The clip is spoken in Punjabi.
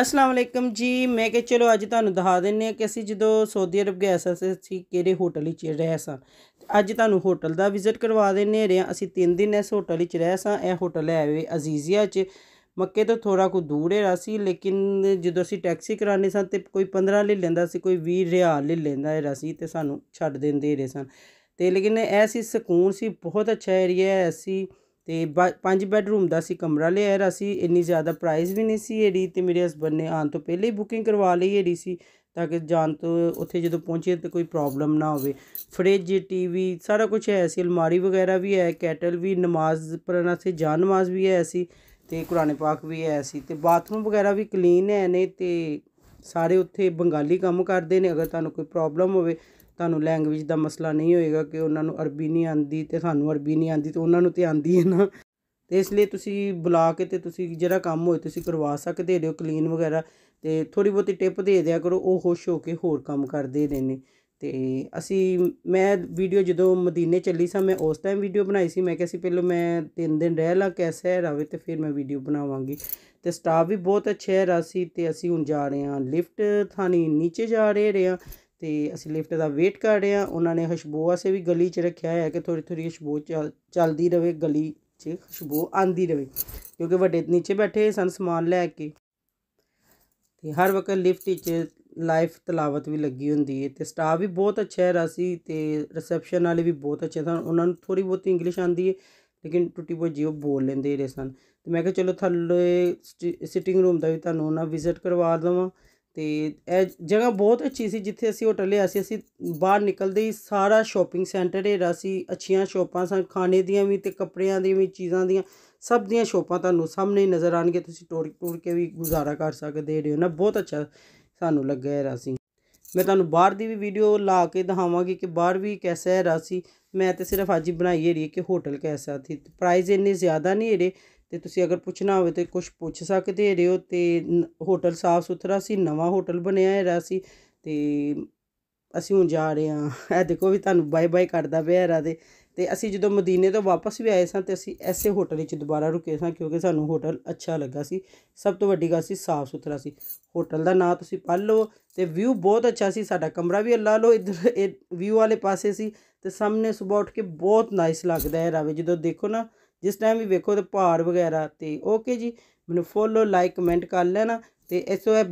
ਅਸਲਾਮ ਅਲੈਕਮ ਜੀ ਮੈਂ ਕਿ ਚਲੋ ਅੱਜ ਤੁਹਾਨੂੰ ਦਿਖਾ ਦਿੰਨੇ ਆ ਕਿ ਅਸੀਂ ਜਦੋਂ ਸਾਊਦੀ ਅਰਬ ਗਏ ਸਾਂ ਅਸੀਂ ਕਿਹੜੇ ਹੋਟਲ ਵਿੱਚ ਰਹੇ ਸਾਂ ਅੱਜ ਤੁਹਾਨੂੰ ਹੋਟਲ ਦਾ ਵਿਜ਼ਿਟ ਕਰਵਾ ਦਿੰਨੇ ਰਿਆਂ ਅਸੀਂ 3 ਦਿਨ ਇਸ ਹੋਟਲ ਵਿੱਚ ਰਹੇ ਸਾਂ ਇਹ ਹੋਟਲ ਹੈ ਵੇ ਅਜ਼ੀਜ਼ੀਆ 'ਚ ਮੱਕੇ ਤੋਂ ਥੋੜਾ ਕੁ ਦੂਰ ਹੈ ਰਸੀ ਲੇਕਿਨ ਜਦੋਂ ਅਸੀਂ ਟੈਕਸੀ ਕਰਾਣੇ ਸਾਂ ਤੇ ਕੋਈ 15 ਲੈ ਲੈਂਦਾ ਸੀ ਕੋਈ 20 ਰਿਆਲ ਲੈ ਲੈਂਦਾ ਹੈ ਰਸੀ ਤੇ ਸਾਨੂੰ ਛੱਡ ਦਿੰਦੇ ਰਹੇ ਸਨ ਤੇ ਲੇਕਿਨ ਐਸੀ ਸਕੂਨ ਸੀ ਬਹੁਤ ਅੱਛਾ ਏਰੀਆ ਐਸੀ ਤੇ ਪੰਜ ਬੈੱਡਰੂਮ ਦਾ ਸੀ ਕਮਰਾ ਲਿਆ ਯਾਰ ਰਸੀ ਇੰਨੀ ਜ਼ਿਆਦਾ ਪ੍ਰਾਈਸ ਵੀ ਨਹੀਂ ਸੀ ਏੜੀ ਤੇ ਮੇਰੇ ਹਸਬੰਦ ਨੇ ਆਉਣ ਤੋਂ ਪਹਿਲੇ ਹੀ ਬੁਕਿੰਗ ਕਰਵਾ ਲਈ ਏੜੀ ਸੀ ਤਾਂ ਕਿ ਜਾਣ ਤੋਂ ਉੱਥੇ ਜਦੋਂ ਪਹੁੰਚੇ ਤੇ ਕੋਈ ਪ੍ਰੋਬਲਮ ਨਾ ਹੋਵੇ ਫ੍ਰਿਜ ਟੀਵੀ ਸਾਰਾ ਕੁਝ ਹੈ ਸੀ ਅਲਮਾਰੀ ਵਗੈਰਾ ਵੀ ਹੈ ਕੈਟਲ ਵੀ ਨਮਾਜ਼ ਪੜਨਾ ਸੀ ਜਾਨ ਨਮਾਜ਼ ਵੀ ਹੈ ਸੀ ਤੇ ਕੁਰਾਨ ਪਾਕ ਵੀ ਹੈ ਸੀ ਤੇ ਬਾਥਰੂਮ ਵਗੈਰਾ ਵੀ ਕਲੀਨ ਹੈ ਨੇ ਤੇ ਸਾਰੇ ਉੱਥੇ ਬੰਗਾਲੀ ਕੰਮ ਕਰਦੇ ਨੇ ਅਗਰ ਤੁਹਾਨੂੰ ਕੋਈ ਪ੍ਰੋਬਲਮ ਹੋਵੇ ਤੁਹਾਨੂੰ ਲੈਂਗੁਏਜ ਦਾ ਮਸਲਾ ਨਹੀਂ ਹੋਏਗਾ ਕਿ ਉਹਨਾਂ ਨੂੰ ਅਰਬੀ ਨਹੀਂ ਆਂਦੀ ਤੇ ਸਾਨੂੰ ਅਰਬੀ ਨਹੀਂ ਆਂਦੀ ਤੇ ਉਹਨਾਂ ਨੂੰ ਤੇ ਆਂਦੀ ਹੈ ਨਾ ਤੇ ਇਸ ਲਈ ਤੁਸੀਂ ਬੁਲਾ ਕੇ ਤੇ ਤੁਸੀਂ ਜਿਹੜਾ ਕੰਮ ਹੋਏ ਤੁਸੀਂ ਕਰਵਾ ਸਕਦੇ ਹੋ ਕਲੀਨ ਵਗੈਰਾ ਤੇ ਥੋੜੀ ਬਹੁਤੀ ਟਿਪ ਦੇ ਦਿਆ ਕਰੋ ਉਹ ਖੁਸ਼ ਹੋ ਕੇ ਹੋਰ ਕੰਮ ਕਰਦੇ ਦੇ ਨੇ ਤੇ ਅਸੀਂ ਮੈਂ ਵੀਡੀਓ ਜਦੋਂ ਮਦੀਨੇ ਚੱਲੀ ਸਾਂ ਮੈਂ ਉਸ ਟਾਈਮ ਵੀਡੀਓ ਬਣਾਈ ਸੀ ਮੈਂ ਕਿਹਾ ਸੀ ਪਹਿਲਾਂ ਮੈਂ ਤਿੰਨ ਦਿਨ ਰਹਿ ਲਾਂ ਕੈਸਾ ਰਾਵੇ ਤੇ ਫਿਰ ਮੈਂ ਵੀਡੀਓ ਬਣਾਵਾਂਗੀ ਤੇ ਸਟਾਫ ਵੀ ਬਹੁਤ ਅੱਛਾ ਹੈ ਰਾਸੀ ਤੇ ਅਸੀਂ ਹੁਣ ਜਾ ਰਹੇ ਹਾਂ ਲਿਫਟ ਥਾਣੀ ਨੀਚੇ ਜਾ ਰਹੇ ਰਹੇ ਹਾਂ ਤੇ ਅਸੀਂ ਲਿਫਟ ਦਾ ਵੇਟ ਕਰ ਰਹੇ ਹਾਂ ਉਹਨਾਂ ਨੇ ਖੁਸ਼ਬੂ ਆਸੇ ਵੀ ਗਲੀ 'ਚ ਰੱਖਿਆ ਹੈ ਕਿ ਥੋੜੀ ਥੋੜੀ ਖੁਸ਼ਬੂ ਚੱਲਦੀ ਰਵੇ ਗਲੀ 'ਚ ਖੁਸ਼ਬੂ ਆਂਦੀ ਰਵੇ ਕਿਉਂਕਿ ਵੱਡੇ ਨੀਚੇ ਬੈਠੇ ਸਨ ਸਮਾਨ ਲੈ ਕੇ ਤੇ ਹਰ ਵਕਤ ਲਿਫਟ 'ਚ ਲਾਈਫ ਤਲਾਵਤ ਵੀ ਲੱਗੀ ਹੁੰਦੀ ਹੈ ਤੇ ਸਟਾਫ ਵੀ ਬਹੁਤ ਅੱਛਾ ਹੈ ਰਸੀ ਤੇ ਰਿਸੈਪਸ਼ਨ ਵਾਲੇ ਵੀ ਬਹੁਤ ਅੱਛੇ ਸਨ ਉਹਨਾਂ ਨੂੰ ਥੋੜੀ ਬਹੁਤੀ ਇੰਗਲਿਸ਼ ਆਂਦੀ ਹੈ ਲੇਕਿਨ ਟੁੱਟੀ ਭੋਜੀ ਉਹ ਬੋਲ ਲੈਂਦੇ ਰਹੇ ਸਨ ਤੇ ਮੈਂ ਕਿਹਾ ਚਲੋ ਥੱਲੇ ਸਿਟਿੰਗ ਰੂਮ ਦਾ ਵੀ ਤੁਹਾਨੂੰ ਉਹਨਾਂ ਵਿਜ਼ਿਟ ਕਰਵਾ ਦਵਾਂ ਤੇ ਇਹ ਜਗ੍ਹਾ ਬਹੁਤ ਅੱਛੀ ਸੀ ਜਿੱਥੇ ਅਸੀਂ ਹੋਟਲ ਲਿਆ ਸੀ ਅਸੀਂ ਬਾਹਰ ਨਿਕਲਦੇ ਹੀ ਸਾਰਾ ਸ਼ਾਪਿੰਗ ਸੈਂਟਰ ਰਹਾ ਸੀ ਅੱਛੀਆਂ ਸ਼ੋਪਾਂ ਸਨ ਖਾਣੇ ਦੀਆਂ ਵੀ ਤੇ ਕੱਪੜਿਆਂ ਦੀਆਂ ਵੀ ਚੀਜ਼ਾਂ ਦੀਆਂ ਸਭ ਦੀਆਂ ਸ਼ੋਪਾਂ ਤੁਹਾਨੂੰ ਸਾਹਮਣੇ ਨਜ਼ਰ ਆਣਗੇ ਤੁਸੀਂ ਟੋਰ ਟੋਰ ਕੇ ਵੀ ਗੁਜ਼ਾਰਾ ਕਰ ਸਕਦੇ ਹੋ ਨਾ ਬਹੁਤ ਅੱਛਾ ਸਾਨੂੰ ਲੱਗਿਆ ਰਹਾ ਰਾਸੀ ਮੈਂ ਤੁਹਾਨੂੰ ਬਾਹਰ ਦੀ ਵੀ ਵੀਡੀਓ ਲਾ ਕੇ ਦਿਖਾਵਾਂਗੀ ਕਿ ਬਾਹਰ ਵੀ ਕਿਹਦਾ ਹੈ ਰਾਸੀ ਮੈਂ ਤੇ ਸਿਰਫ ਅੱਜ ਹੀ ਬਣਾਈ ਹੈ ਕਿ ਹੋਟਲ ਕਿਹਦਾ ਸੀ ਪ੍ਰਾਈਸ ਇੰਨੇ ਜ਼ਿਆਦਾ ਨਹੀਂ ਹੈਗੇ ਤੇ ਤੁਸੀਂ ਅਗਰ ਪੁੱਛਣਾ ਹੋਵੇ ਤੇ ਕੁਝ ਪੁੱਛ ਸਕਦੇ ਰਹੇ ਹੋ ਤੇ ਹੋਟਲ ਸਾਫ ਸੁਥਰਾ ਸੀ ਨਵਾਂ ਹੋਟਲ ਬਣਿਆ ਹੈ ਸੀ ਤੇ ਅਸੀਂ ਹੁਣ ਜਾ ਰਹੇ ਹਾਂ ਇਹ ਦੇਖੋ ਵੀ ਤੁਹਾਨੂੰ ਬਾਏ ਬਾਏ ਕਰਦਾ ਪਿਆ ਰਾ ਦੇ ਤੇ ਅਸੀਂ ਜਦੋਂ ਮਦੀਨੇ ਤੋਂ ਵਾਪਸ ਵੀ ਆਏ ਸਾਂ ਤੇ ਅਸੀਂ ਐਸੇ ਹੋਟਲ ਵਿੱਚ ਦੁਬਾਰਾ ਰੁਕੇ ਸਾਂ ਕਿਉਂਕਿ ਸਾਨੂੰ ਹੋਟਲ ਅੱਛਾ ਲੱਗਾ ਸੀ ਸਭ ਤੋਂ ਵੱਡੀ ਗੱਲ ਸੀ ਸਾਫ਼ ਸੁਥਰਾ ਸੀ ਹੋਟਲ ਦਾ ਨਾਮ ਤੁਸੀਂ ਪੜ ਲਓ ਤੇ ਵਿਊ ਬਹੁਤ ਅੱਛਾ ਸੀ ਸਾਡਾ ਕਮਰਾ ਵੀ ਅੱਲਾ ਲੋ ਇਧਰ ਇਹ ਵਿਊ ਵਾਲੇ ਪਾਸੇ ਸੀ ਤੇ ਸਾਹਮਣੇ ਸਵੇਰ ਉੱਠ ਕੇ ਬਹੁਤ ਨਾਈਸ ਲੱਗਦਾ ਹੈ ਰਾਵੇ ਜਦੋਂ ਦੇਖੋ ਨਾ ਜਿਸ ਟਾਈਮ ਵੀ ਵੇਖੋ ਤੇ ਭਾਰ ਵਗੈਰਾ ਤੇ ਓਕੇ ਜੀ ਮੈਨੂੰ ਫੋਲੋ ਲਾਈਕ ਕਮੈਂਟ ਕਰ ਲੈਣਾ ਤੇ ਐਸਓ